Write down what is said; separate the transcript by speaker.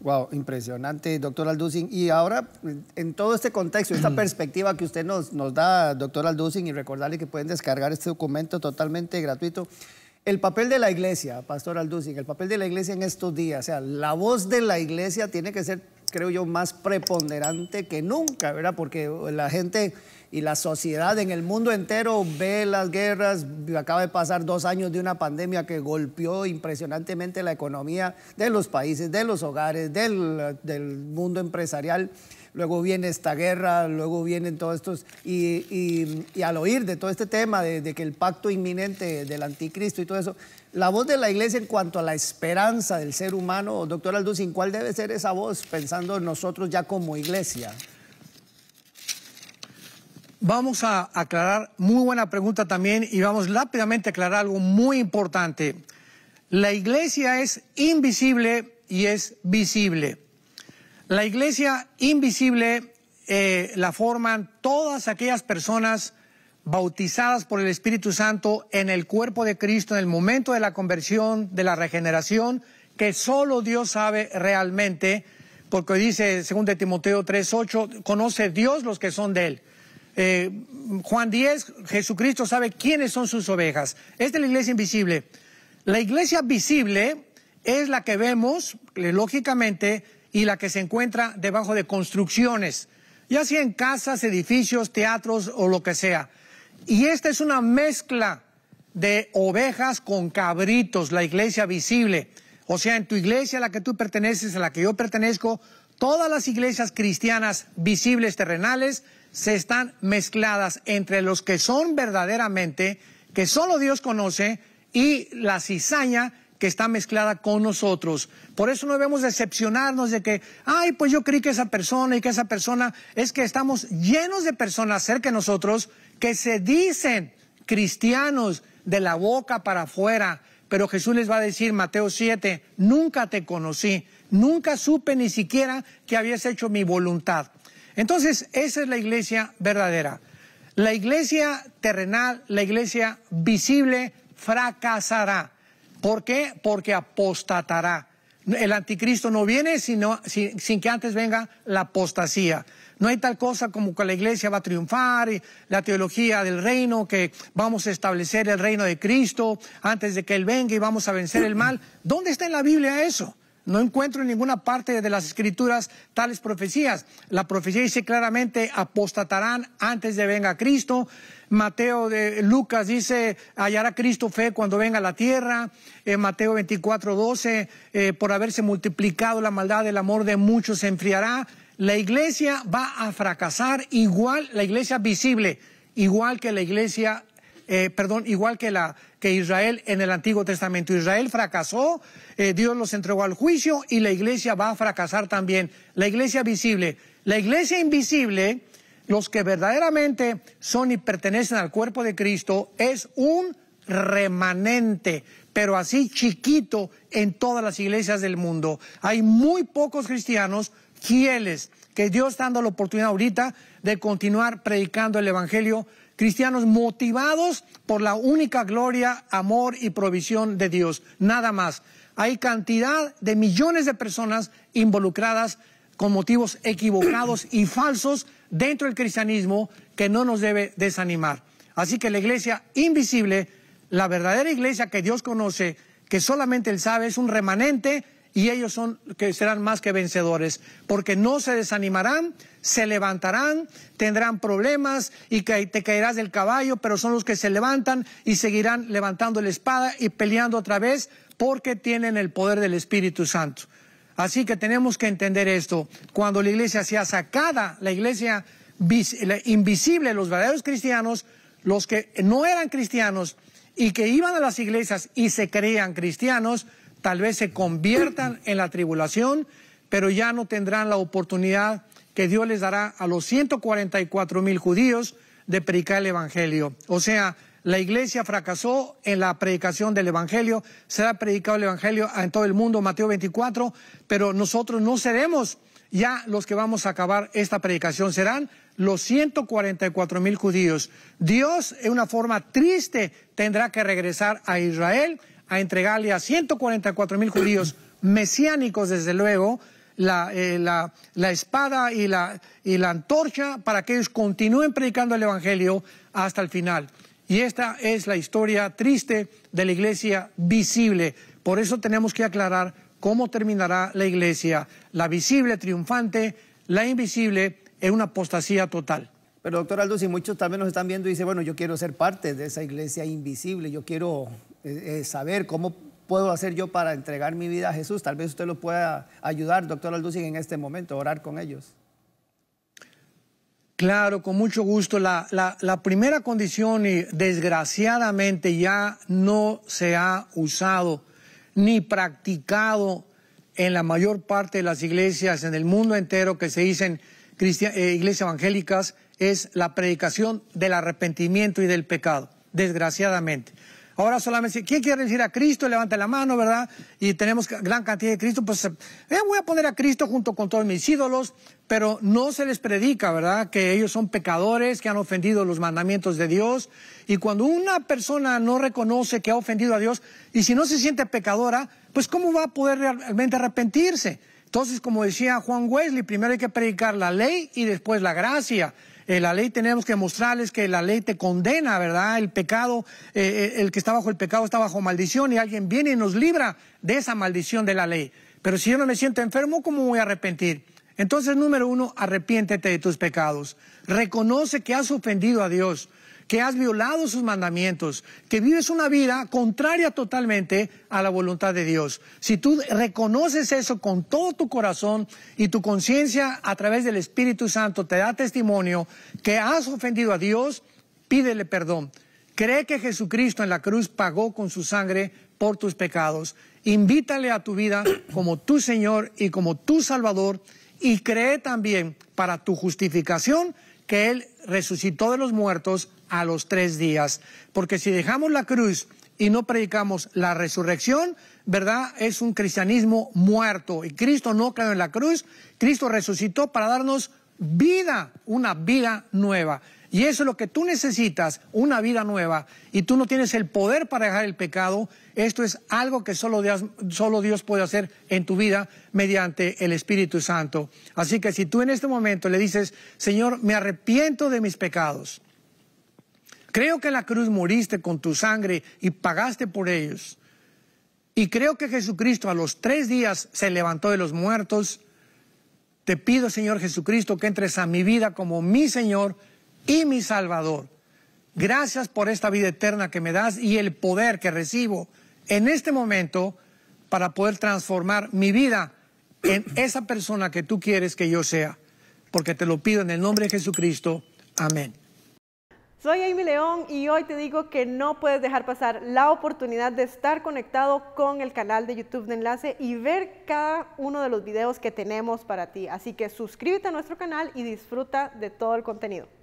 Speaker 1: Wow, impresionante, doctor Alducin. Y ahora, en todo este contexto, esta perspectiva que usted nos, nos da, doctor Alducin, y recordarle que pueden descargar este documento totalmente gratuito. El papel de la iglesia, pastor Alducing, el papel de la iglesia en estos días, o sea, la voz de la iglesia tiene que ser creo yo, más preponderante que nunca, ¿verdad? Porque la gente y la sociedad en el mundo entero ve las guerras. Acaba de pasar dos años de una pandemia que golpeó impresionantemente la economía de los países, de los hogares, del, mundo empresarial. Luego viene esta guerra, luego vienen todos estos... Y, al oír de todo este tema, de, que el pacto inminente del anticristo y todo eso, la voz de la iglesia en cuanto a la esperanza del ser humano, doctor Alducin, ¿cuál debe ser esa voz pensando nosotros ya como iglesia?
Speaker 2: Vamos a aclarar, muy buena pregunta también, y vamos rápidamente a aclarar algo muy importante. La iglesia es invisible y es visible. La iglesia invisible eh, la forman todas aquellas personas bautizadas por el Espíritu Santo en el cuerpo de Cristo, en el momento de la conversión, de la regeneración, que solo Dios sabe realmente, porque dice, según de Timoteo 3.8, conoce Dios los que son de él. Eh, Juan 10, Jesucristo sabe quiénes son sus ovejas. Esta es la iglesia invisible. La iglesia visible es la que vemos, lógicamente, y la que se encuentra debajo de construcciones, ya sea en casas, edificios, teatros o lo que sea. Y esta es una mezcla de ovejas con cabritos, la iglesia visible. O sea, en tu iglesia a la que tú perteneces, a la que yo pertenezco, todas las iglesias cristianas visibles terrenales se están mezcladas entre los que son verdaderamente, que solo Dios conoce, y la cizaña que está mezclada con nosotros. Por eso no debemos decepcionarnos de que, ay, pues yo creí que esa persona y que esa persona es que estamos llenos de personas cerca de nosotros que se dicen cristianos de la boca para afuera, pero Jesús les va a decir, Mateo 7, nunca te conocí, nunca supe ni siquiera que habías hecho mi voluntad. Entonces, esa es la iglesia verdadera. La iglesia terrenal, la iglesia visible, fracasará. ¿Por qué? Porque apostatará. El anticristo no viene sino, sin que antes venga la apostasía no hay tal cosa como que la iglesia va a triunfar, y la teología del reino, que vamos a establecer el reino de Cristo antes de que Él venga y vamos a vencer el mal. ¿Dónde está en la Biblia eso? No encuentro en ninguna parte de las escrituras tales profecías. La profecía dice claramente apostatarán antes de venga Cristo. Mateo de eh, Lucas dice hallará Cristo fe cuando venga a la tierra. Eh, Mateo 24, 12, eh, por haberse multiplicado la maldad, el amor de muchos se enfriará. La iglesia va a fracasar igual, la iglesia visible, igual que la iglesia, eh, perdón, igual que, la, que Israel en el Antiguo Testamento. Israel fracasó, eh, Dios los entregó al juicio y la iglesia va a fracasar también. La iglesia visible. La iglesia invisible, los que verdaderamente son y pertenecen al cuerpo de Cristo, es un remanente, pero así chiquito en todas las iglesias del mundo. Hay muy pocos cristianos que Dios está dando la oportunidad ahorita de continuar predicando el Evangelio, cristianos motivados por la única gloria, amor y provisión de Dios, nada más. Hay cantidad de millones de personas involucradas con motivos equivocados y falsos dentro del cristianismo que no nos debe desanimar. Así que la iglesia invisible, la verdadera iglesia que Dios conoce, que solamente Él sabe, es un remanente y ellos son que serán más que vencedores, porque no se desanimarán, se levantarán, tendrán problemas y te caerás del caballo, pero son los que se levantan y seguirán levantando la espada y peleando otra vez porque tienen el poder del Espíritu Santo. Así que tenemos que entender esto. Cuando la iglesia sea sacada, la iglesia invisible, los verdaderos cristianos, los que no eran cristianos y que iban a las iglesias y se creían cristianos, tal vez se conviertan en la tribulación, pero ya no tendrán la oportunidad que Dios les dará a los 144 mil judíos de predicar el Evangelio. O sea, la iglesia fracasó en la predicación del Evangelio, será predicado el Evangelio en todo el mundo, Mateo 24, pero nosotros no seremos ya los que vamos a acabar esta predicación, serán los 144 mil judíos. Dios, en una forma triste, tendrá que regresar a Israel a entregarle a 144 mil judíos mesiánicos, desde luego, eh, la, espada y la, y la antorcha para que ellos continúen predicando el Evangelio hasta el final. Y esta es la historia triste de la iglesia visible. Por eso tenemos que aclarar cómo terminará la iglesia,
Speaker 1: la visible triunfante, la invisible en una apostasía total. Pero doctor Aldo, si muchos también nos están viendo y dicen, bueno, yo quiero ser parte de esa iglesia invisible, yo quiero eh, eh, saber cómo puedo hacer yo para entregar mi vida a Jesús. Tal vez usted lo pueda ayudar, doctor Alducin, en este momento, orar con ellos.
Speaker 2: Claro, con mucho gusto. La, primera condición, y desgraciadamente ya no se ha usado ni practicado en la mayor parte de las iglesias en el mundo entero que se dicen eh, iglesias evangélicas, es la predicación del arrepentimiento y del pecado, desgraciadamente. Ahora solamente, ¿quién quiere decir a Cristo? Levante la mano, ¿verdad? Y tenemos gran cantidad de Cristo. Pues eh, eh, voy a poner a Cristo junto con todos mis ídolos, pero no se les predica, ¿verdad? Que ellos son pecadores, que han ofendido los mandamientos de Dios. Y cuando una persona no reconoce que ha ofendido a Dios y si no se siente pecadora, pues ¿cómo va a poder realmente arrepentirse? Entonces, como decía Juan Wesley, primero hay que predicar la ley y después la gracia. Eh, la ley tenemos que mostrarles que la ley te condena, ¿verdad? El pecado, eh, eh, el que está bajo el pecado está bajo maldición y alguien viene y nos libra de esa maldición de la ley. Pero si yo no me siento enfermo, ¿cómo voy a arrepentir? Entonces, número uno, arrepiéntete de tus pecados. Reconoce que has ofendido a Dios que has violado sus mandamientos, que vives una vida contraria totalmente a la voluntad de Dios. Si tú reconoces eso con todo tu corazón y tu conciencia a través del Espíritu Santo te da testimonio que has ofendido a Dios, pídele perdón. Cree que Jesucristo en la cruz pagó con su sangre por tus pecados. Invítale a tu vida como tu Señor y como tu Salvador y cree también para tu justificación que Él resucitó de los muertos a los tres días. Porque si dejamos la cruz y no predicamos la resurrección, ¿verdad? Es un cristianismo muerto. Y Cristo no cayó en la cruz, Cristo resucitó para darnos vida, una vida nueva. Y eso es lo que tú necesitas, una vida nueva, y tú no tienes el poder para dejar el pecado. Esto es algo que solo Dios, puede hacer en tu vida mediante el Espíritu Santo. Así que si tú en este momento le dices, Señor, me arrepiento de mis pecados, creo que en la cruz moriste con tu sangre y pagaste por ellos, y creo que Jesucristo a los tres días se levantó de los muertos, te pido, Señor Jesucristo, que entres a mi vida como mi Señor y mi Salvador. Gracias por esta vida eterna que me das y el poder que recibo en este momento para poder transformar mi vida en esa persona que tú quieres que yo sea. Porque te lo pido en el nombre de Jesucristo. Amén.
Speaker 1: Soy Amy León y hoy te digo que no puedes dejar pasar la oportunidad de estar conectado con el canal de YouTube de Enlace y ver cada uno de los videos que tenemos para ti. Así que suscríbete a nuestro canal y disfruta de todo el contenido.